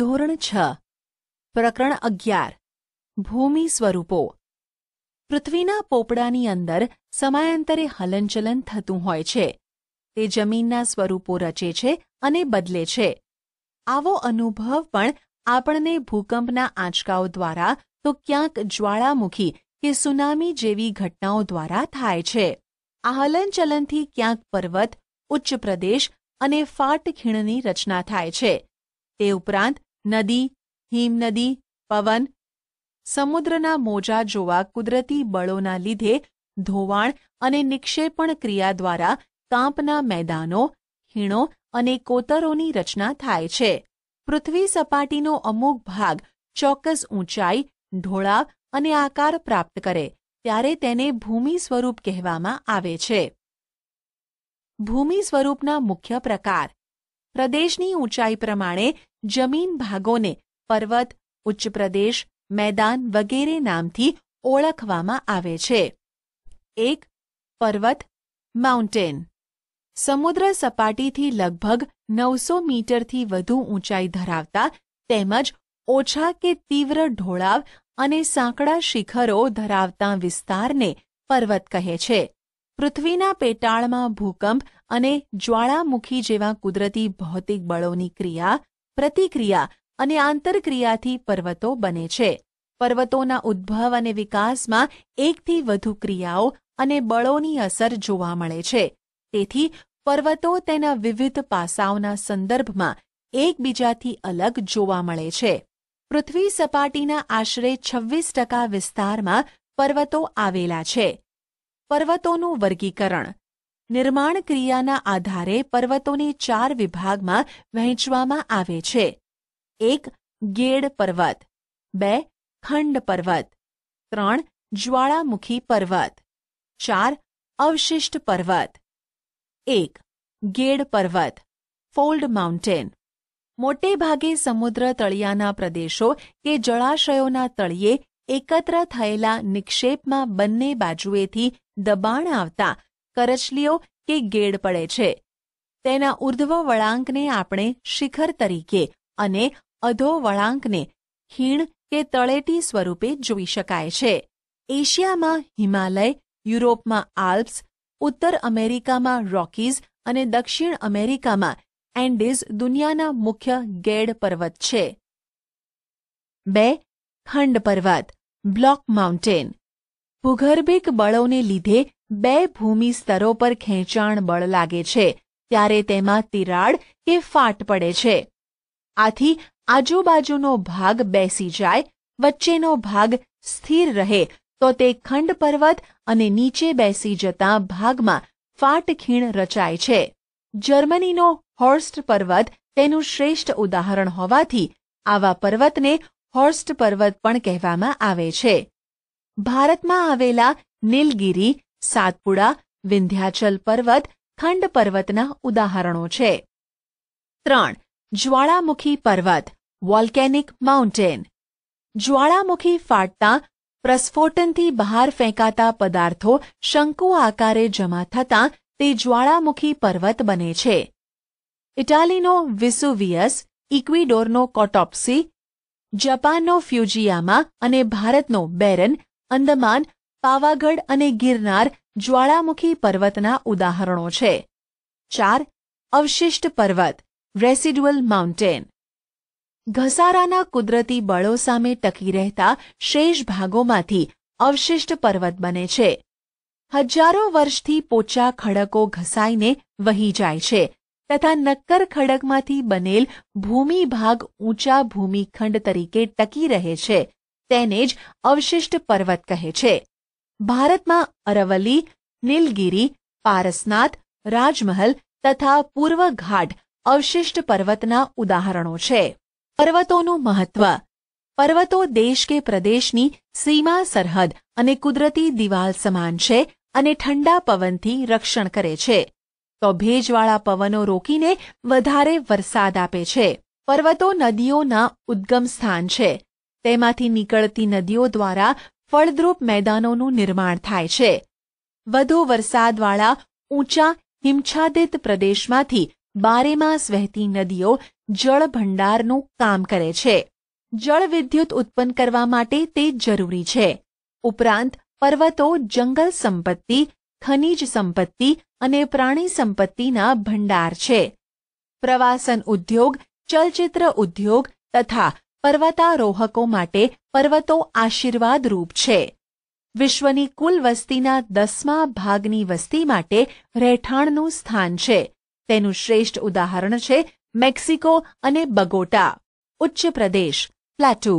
ધોરણ છ પ્રકરણ અગિયાર ભૂમિ સ્વરૂપો પૃથ્વીના પોપડાની અંદર સમયાંતરે હલનચલન થતું હોય છે તે જમીનના સ્વરૂપો રચે છે અને બદલે છે આવો અનુભવ પણ આપણને ભૂકંપના આંચકાઓ દ્વારા તો ક્યાંક જ્વાળામુખી કે સુનામી જેવી ઘટનાઓ દ્વારા થાય છે આ હલનચલનથી ક્યાંક પર્વત ઉચ્ચ પ્રદેશ અને ફાટ ખીણની રચના થાય છે તે ઉપરાંત નદી હિમનદી પવન સમુદ્રના મોજા જોવા કુદરતી બળોના લીધે ધોવાણ અને નિક્ષેપણ ક્રિયા દ્વારા કાંપના મેદાનો હીણો અને કોતરોની રચના થાય છે પૃથ્વી સપાટીનો અમુક ભાગ ચોક્કસ ઊંચાઈ ઢોળાવ અને આકાર પ્રાપ્ત કરે ત્યારે તેને ભૂમિ સ્વરૂપ કહેવામાં આવે છે ભૂમિ સ્વરૂપના મુખ્ય પ્રકાર પ્રદેશની ઊંચાઈ પ્રમાણે જમીન ભાગોને પર્વત ઉચ્ચ પ્રદેશ મેદાન વગેરે નામથી ઓળખવામાં આવે છે એક પર્વત માઉન્ટેન સમુદ્ર સપાટીથી લગભગ નવસો મીટરથી વધુ ઊંચાઈ ધરાવતા તેમજ ઓછા કે તીવ્ર ઢોળાવ અને સાંકડા શિખરો ધરાવતા વિસ્તારને પર્વત કહે છે પૃથ્વીના પેટાળમાં ભૂકંપ અને જ્વાળામુખી જેવા કુદરતી ભૌતિક બળોની ક્રિયા પ્રતિક્રિયા અને આંતરક્રિયાથી પર્વતો બને છે પર્વતોના ઉદ્ભવ અને વિકાસમાં એકથી વધુ ક્રિયાઓ અને બળોની અસર જોવા મળે છે તેથી પર્વતો તેના વિવિધ પાસાઓના સંદર્ભમાં એકબીજાથી અલગ જોવા મળે છે પૃથ્વી સપાટીના આશરે છવ્વીસ ટકા વિસ્તારમાં પર્વતો આવેલા છે પર્વતોનું વર્ગીકરણ નિર્માણ ક્રિયાના આધારે પર્વતોને ચાર વિભાગમાં વહેંચવામાં આવે છે એક ગેડ પર્વત બે ખંડ પર્વત ત્રણ જ્વાળામુખી પર્વત ચાર અવશિષ્ટ પર્વત એક ગેડ પર્વત ફોલ્ડ માઉન્ટેન મોટે ભાગે સમુદ્ર તળિયાના પ્રદેશો કે જળાશયોના તળિયે એકત્ર થયેલા નિક્ષેપમાં બંને બાજુએથી દબાણ આવતા કરચલીઓ કે ગેડ પડે છે તેના ઉર્ધ્વ વળાંકને આપણે શિખર તરીકે અને અધો વળાંકને ખીણ કે તળેટી સ્વરૂપે જોઈ શકાય છે એશિયામાં હિમાલય યુરોપમાં આલ્પ્સ ઉત્તર અમેરિકામાં રોકીઝ અને દક્ષિણ અમેરિકામાં એન્ડીઝ દુનિયાના મુખ્ય ગેડ પર્વત છે બે ખંડ પર્વત બ્લોક માઉન્ટેન ભૂગર્ભિક બળોને લીધે બે ભૂમિ સ્તરો પર ખેંચાણ બળ લાગે છે ત્યારે તેમાં તિરાડ કે ફાટ પડે છે આથી આજુબાજુનો ભાગ બેસી જાય વચ્ચેનો ભાગ સ્થિર રહે તો તે ખંડ પર્વત અને નીચે બેસી જતા ભાગમાં ફાટ ખીણ રચાય છે જર્મનીનો હોર્સ્ટ પર્વત તેનું શ્રેષ્ઠ ઉદાહરણ હોવાથી આવા પર્વતને હોર્સ્ટ પર્વત પણ કહેવામાં આવે છે ભારતમાં આવેલા નીલગીરી સાતપુડા વિંધ્યાચલ પર્વત ખંડ પર્વતના ઉદાહરણો છે ત્રણ જ્વાળામુખી પર્વત વોલ્કેનિક માઉન્ટેન જ્વાળામુખી ફાટતા પ્રસ્ફોટનથી બહાર ફેંકાતા પદાર્થો શંકુ આકારે જમા થતાં તે જ્વાળામુખી પર્વત બને છે ઇટાલીનો વિસુવિયસ ઇક્વિડોરનો કોટોપ્સી જાપાનનો ફ્યુજિયામા અને ભારતનો બેરન અંદમાન પાવાગઢ અને ગિરનાર જ્વાળામુખી પર્વતના ઉદાહરણો છે ચાર અવશિષ્ટ પર્વત રેસિડ્યુઅલ માઉન્ટેન ઘસારાના કુદરતી બળો સામે ટકી રહેતા શેષ ભાગોમાંથી અવશિષ્ટ પર્વત બને છે હજારો વર્ષથી પોચા ખડકો ઘસાઈને વહી જાય છે તથા નક્કર ખડકમાંથી બનેલ ભૂમિભાગ ઊંચા ભૂમિખંડ તરીકે ટકી રહે છે તેને જ અવશિષ્ટ પર્વત કહે છે ભારતમાં અરવલ્લી નીલગીરી પારસનાથ રાજમહલ તથા પૂર્વ ઘાટ અવશિષ્ટ પર્વતના ઉદાહરણો છે પર્વતોનું મહત્વ પર્વતો દેશ કે પ્રદેશની સીમા સરહદ અને કુદરતી દિવાલ સમાન છે અને ઠંડા પવનથી રક્ષણ કરે છે તો ભેજવાળા પવનો રોકીને વધારે વરસાદ આપે છે પર્વતો નદીઓના ઉદ્ગમ સ્થાન છે તેમાંથી નીકળતી નદીઓ દ્વારા ફળદ્રુપ મેદાનોનું નિર્માણ થાય છે વધુ વરસાદવાળા ઊંચા હિમછાદિત પ્રદેશમાંથી બારેમાસ વહેતી નદીઓ જળભંડારનું કામ કરે છે જળવિદ્યુત ઉત્પન્ન કરવા માટે તે જરૂરી છે ઉપરાંત પર્વતો જંગલ સંપત્તિ ખનિજ સંપત્તિ અને પ્રાણી સંપત્તિના ભંડાર છે પ્રવાસન ઉદ્યોગ ચલચિત્ર ઉદ્યોગ તથા પર્વતારોહકો માટે પર્વતો આશીર્વાદરૂપ છે વિશ્વની કુલ વસ્તીના દસમા ભાગની વસ્તી માટે રહેઠાણનું સ્થાન છે તેનું શ્રેષ્ઠ ઉદાહરણ છે મેક્સિકો અને બગોટા ઉચ્ચ પ્રદેશ પ્લેટુ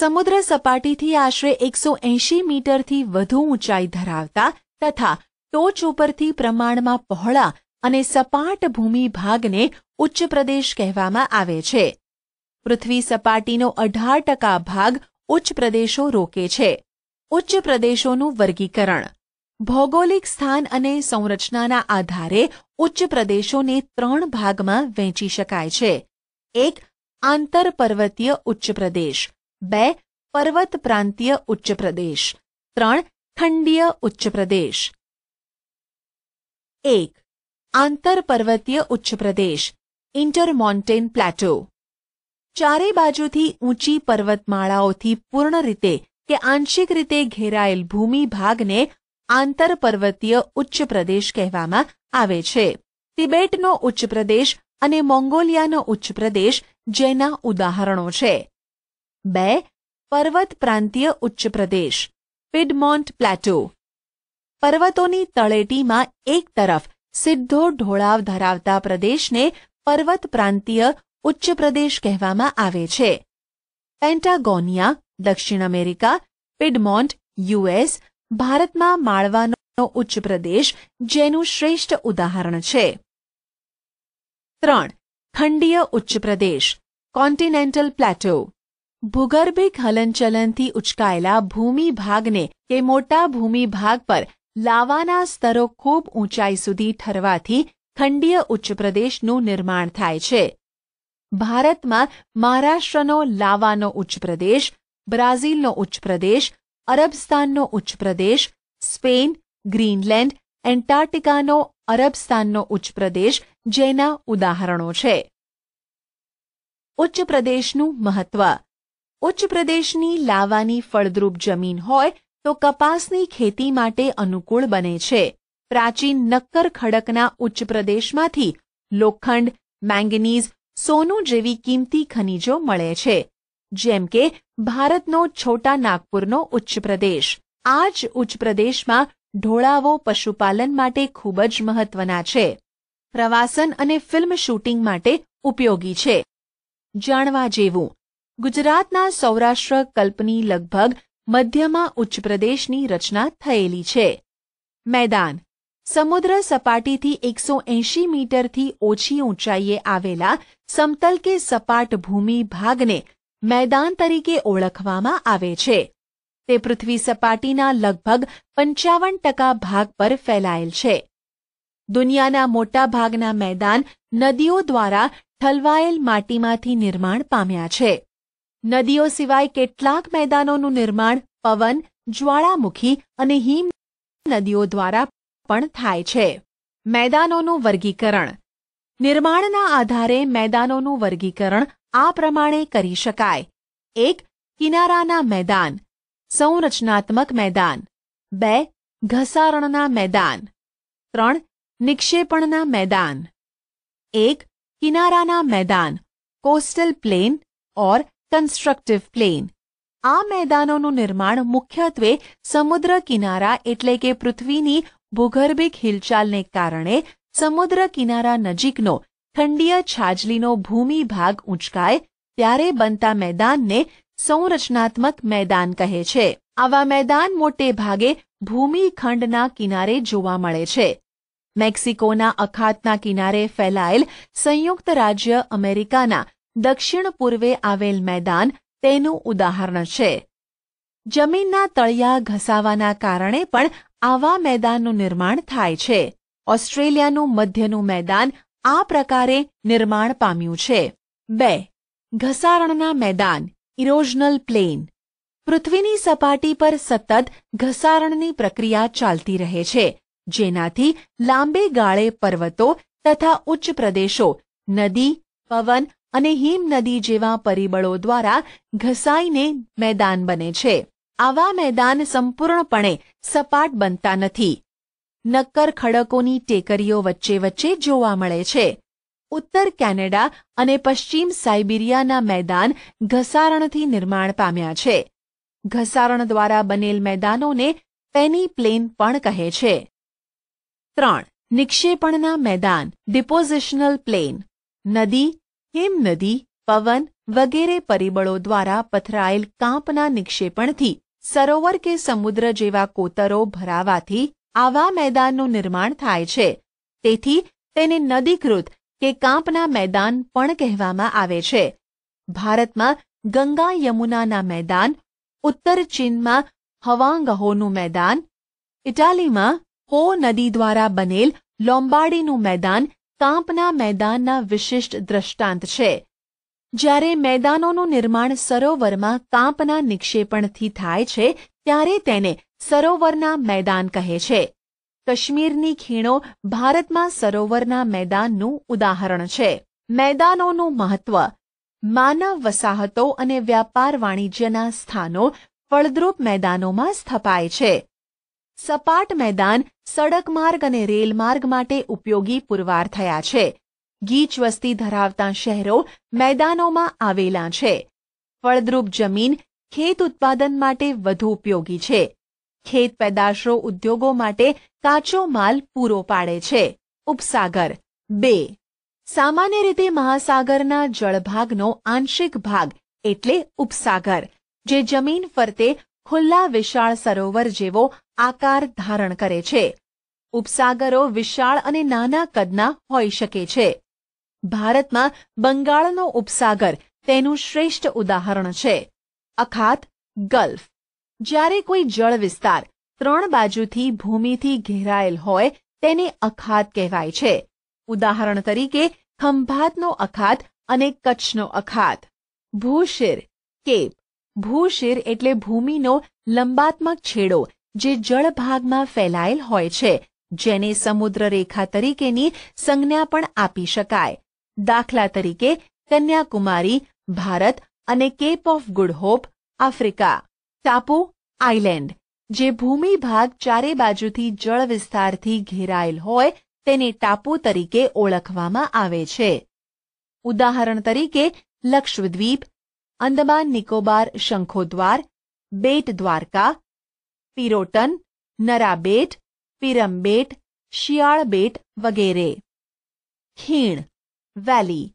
સમુદ્ર સપાટીથી આશરે એકસો એંશી મીટરથી વધુ ઊંચાઈ ધરાવતા તથા ટોચ ઉપરથી પ્રમાણમાં પહોળા અને સપાટ ભૂમિ ભાગને ઉચ્ચ પ્રદેશ કહેવામાં આવે છે પૃથ્વી સપાટીનો અઢાર ટકા ભાગ ઉચ્ચ પ્રદેશો રોકે છે ઉચ્ચ પ્રદેશોનું વર્ગીકરણ ભૌગોલિક સ્થાન અને સંરચનાના આધારે ઉચ્ચ પ્રદેશોને ત્રણ ભાગમાં વહેંચી શકાય છે એક આંતરપર્વતીય ઉચ્ચ પ્રદેશ બે પર્વત પ્રાંતીય ઉચ્ચ પ્રદેશ ત્રણ ખંડીય ઉચ્ચ પ્રદેશ એક આંતરપર્વતીય ઉચ્ચ પ્રદેશ ઇન્ટરમોન્ટેન પ્લેટો ચારે બાજુથી ઊંચી પર્વતમાળાઓથી પૂર્ણ રીતે કે આંશિક રીતે ઘેરાયેલ ભૂમિ ભાગને આંતરપર્વતીય ઉચ્ચ પ્રદેશ કહેવામાં આવે છે તિબેટનો ઉચ્ચ પ્રદેશ અને મોંગોલિયાનો ઉચ્ચ પ્રદેશ જેના ઉદાહરણો છે બે પર્વત પ્રાંતીય ઉચ્ચ પ્રદેશ પિડમોન્ટ પ્લેટો પર્વતોની તળેટીમાં એક તરફ સીધો ઢોળાવ ધરાવતા પ્રદેશને પર્વત પ્રાંતીય ઉચ્ચ પ્રદેશ કહેવામાં આવે છે પેન્ટાગોનિયા દક્ષિણ અમેરિકા પિડમોન્ટ યુએસ ભારતમાં માળવાનો ઉચ્ચ પ્રદેશ જેનું શ્રેષ્ઠ ઉદાહરણ છે ત્રણ ખંડીય ઉચ્ચ પ્રદેશ કોન્ટિનેન્ટલ પ્લેટો ભૂગર્ભિક હલનચલનથી ઉચકાયેલા ભૂમિભાગને કે મોટા ભૂમિભાગ પર લાવાના સ્તરો ખૂબ ઊંચાઈ સુધી ઠરવાથી ખંડીય ઉચ્ચ પ્રદેશનું નિર્માણ થાય છે ભારતમાં મહારાષ્ટ્રનો લાવાનો ઉચ્ચ પ્રદેશ બ્રાઝિલનો ઉચ્ચ પ્રદેશ અરબસ્તાનનો ઉચ્ચ પ્રદેશ સ્પેન ગ્રીનલેન્ડ એન્ટાર્ટિકાનો અરબસ્તાનનો ઉચ્ચ પ્રદેશ જેના ઉદાહરણો છે ઉચ્ચ પ્રદેશનું મહત્વ ઉચ્ચ પ્રદેશની લાવાની ફળદ્રુપ જમીન હોય તો કપાસની ખેતી માટે અનુકૂળ બને છે પ્રાચીન નક્કર ખડકના ઉચ્ચ પ્રદેશમાંથી લોખંડ મેંગનીઝ સોનું જેવી કિંમતી ખનિજો મળે છે જેમ કે ભારતનો છોટા નાગપુરનો ઉચ્ચ પ્રદેશ આ જ ઉચ્ચ પ્રદેશમાં ઢોળાવો પશુપાલન માટે ખૂબ જ મહત્વના છે પ્રવાસન અને ફિલ્મ શૂટિંગ માટે ઉપયોગી છે જાણવા જેવું ગુજરાતના સૌરાષ્ટ્ર કલ્પની લગભગ મધ્યમાં ઉચ્ચ પ્રદેશની રચના થયેલી છે મેદાન સમુદ્ર સપાટીથી એકસો એંશી મીટરથી ઓછી ઊંચાઈએ આવેલા સમતલ કે સપાટ ભૂમિ ભાગને મેદાન તરીકે ઓળખવામાં આવે છે તે પૃથ્વી સપાટીના લગભગ પંચાવન ટકા ભાગ પર ફેલાયેલ છે દુનિયાના મોટાભાગના મેદાન નદીઓ દ્વારા ઠલવાયેલ માટીમાંથી નિર્માણ પામ્યા છે નદીઓ સિવાય કેટલાક મેદાનોનું નિર્માણ પવન જ્વાળામુખી અને હિમ નદીઓ દ્વારા પણ થાય છે મેદાનોનું વર્ગીકરણ નિર્માણના આધારે મેદાનોનું વર્ગીકરણ આ પ્રમાણે કરી શકાય એક કિનારાના મેદાન સંરચનાત્મક મેદાન બે ઘસારણના મેદાન ત્રણ નિક્ષેપણના મેદાન એક કિનારાના મેદાન coastal plain or constructive plain આ મેદાનોનું નિર્માણ મુખ્યત્વે સમુદ્ર કિનારા એટલે કે પૃથ્વીની ભૂગર્ભિક હિલચાલને કારણે સમુદ્ર કિનારા નજીકનો ખંડીય છાજલીનો ભૂમિ ભાગ ઉંચકાય ત્યારે બનતા મેદાનને સંરચનાત્મક મેદાન કહે છે આવા મેદાન મોટે ભાગે ભૂમિખંડના કિનારે જોવા મળે છે મેક્સિકોના અખાતના કિનારે ફેલાયેલ સંયુક્ત રાજ્ય અમેરિકાના દક્ષિણ પૂર્વે આવેલ મેદાન તેનું ઉદાહરણ છે જમીનના તળિયા ઘસાવાના કારણે પણ આવા મેદાનનું નિર્માણ થાય છે ઓસ્ટ્રેલિયાનું મધ્યનું મેદાન આ પ્રકારે નિર્માણ પામ્યું છે બે ઘસારણના મેદાન ઇરોજનલ પ્લેન પૃથ્વીની સપાટી પર સતત ઘસારણની પ્રક્રિયા ચાલતી રહે છે જેનાથી લાંબે ગાળે પર્વતો તથા ઉચ્ચ પ્રદેશો નદી પવન અને હિમનદી જેવા પરિબળો દ્વારા ઘસાઈને મેદાન બને છે આવા મેદાન સંપૂર્ણપણે સપાટ બનતા નથી નક્કર ખડકોની ટેકરીઓ વચ્ચે વચ્ચે જોવા મળે છે ઉત્તર કેનેડા અને પશ્ચિમ સાઇબિરિયાના મેદાન ઘસારણથી નિર્માણ પામ્યા છે ઘસારણ દ્વારા બનેલ મેદાનોને પેની પ્લેન પણ કહે છે ત્રણ નિક્ષેપણના મેદાન ડિપોઝિશનલ પ્લેન નદી હિમ નદી પવન વગેરે પરિબળો દ્વારા પથરાયેલ કાંપના નિક્ષેપણથી સરોવર કે સમુદ્ર જેવા કોતરો ભરાવાથી આવા મેદાનનું નિર્માણ થાય છે તેથી તેને નદીકૃત કે કાંપના મેદાન પણ કહેવામાં આવે છે ભારતમાં ગંગા યમુનાના મેદાન ઉત્તર ચીનમાં હવાંગહોનું મેદાન ઇટાલીમાં હો નદી દ્વારા બનેલ લોમ્બાડીનું મેદાન કાંપના મેદાનના વિશિષ્ટ દ્રષ્ટાંત છે જ્યારે મેદાનોનું નિર્માણ સરોવરમાં કાંપના નિક્ષેપણથી થાય છે ત્યારે તેને સરોવરના મેદાન કહે છે કશ્મીરની ખીણો ભારતમાં સરોવરના મેદાનનું ઉદાહરણ છે મેદાનોનું મહત્વ માનવ વસાહતો અને વ્યાપાર વાણિજ્યના સ્થાનો ફળદ્રુપ મેદાનોમાં સ્થપાય છે સપાટ મેદાન સડક માર્ગ અને રેલમાર્ગ માટે ઉપયોગી પુરવાર થયા છે ગીચ વસ્તી ધરાવતા શહેરો મેદાનોમાં આવેલા છે ફળદ્રુપ જમીન ખેત ઉત્પાદન માટે વધુ ઉપયોગી છે ખેત પેદાશો ઉદ્યોગો માટે કાચો માલ પૂરો પાડે છે ઉપસાગર બે સામાન્ય રીતે મહાસાગરના જળભાગનો આંશિક ભાગ એટલે ઉપસાગર જે જમીન ફરતે ખુલ્લા વિશાળ સરોવર જેવો આકાર ધારણ કરે છે ઉપસાગરો વિશાળ અને નાના કદના હોઈ શકે છે ભારતમાં બંગાળનો ઉપસાગર તેનું શ્રેષ્ઠ ઉદાહરણ છે અખાત ગલ્ફ જ્યારે કોઈ જળ વિસ્તાર ત્રણ બાજુથી ભૂમિથી ઘેરાયેલ હોય તેને અખાત કહેવાય છે ઉદાહરણ તરીકે ખંભાતનો અખાત અને કચ્છનો અખાત ભૂશિર કેપ ભૂશિર એટલે ભૂમિનો લંબાત્મક છેડો જે જળભાગમાં ફેલાયેલ હોય છે જેને સમુદ્ર રેખા તરીકેની સંજ્ઞા પણ આપી શકાય દાખલા તરીકે કન્યાકુમારી ભારત અને Cape of Good Hope Africa ટાપુ આઇલેન્ડ જે ભૂમિ ભાગ ચારે બાજુથી જળ વિસ્તારથી ઘેરાયેલ હોય તેને ટાપુ તરીકે ઓળખવામાં આવે છે ઉદાહરણ તરીકે લક્ષદ્વીપ અંદમાન નિકોબાર શંખોદ્વાર બેટ દ્વારકા પિરોટન નરાબેટ પિરમબેટ શિયાળબેટ વગેરે ખીણ વેલી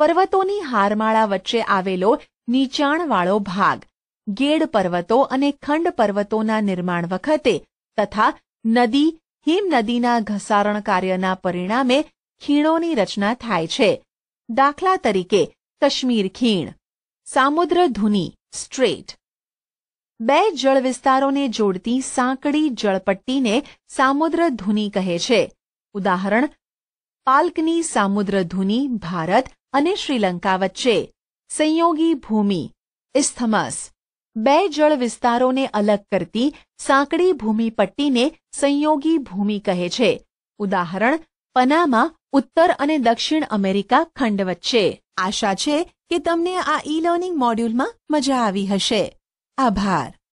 પર્વતોની હારમાળા વચ્ચે આવેલો નીચાણવાળો ભાગ ગેડ પર્વતો અને ખંડ પર્વતોના નિર્માણ વખતે તથા નદી હિમનદીના ઘસારણ કાર્યના પરિણામે ખીણોની રચના થાય છે દાખલા તરીકે કશ્મીર ખીણ સામુદ્ર ધુની સ્ટ્રેટ બે જળ વિસ્તારોને જોડતી સાંકડી જળપટ્ટીને સામુદ્ર ધુની કહે છે ઉદાહરણ પાલ્કની સામુદ્રધુની ભારત અને શ્રીલંકા વચ્ચે સંયોગી ભૂમિ ઇસ્થમસ બે જળ વિસ્તારોને અલગ કરતી સાંકડી ભૂમિપટ્ટીને સંયોગી ભૂમિ કહે છે ઉદાહરણ પનામા ઉત્તર અને દક્ષિણ અમેરિકા ખંડ વચ્ચે આશા છે કે તમને આ ઈ લર્નિંગ મોડ્યુલમાં મજા આવી હશે આભાર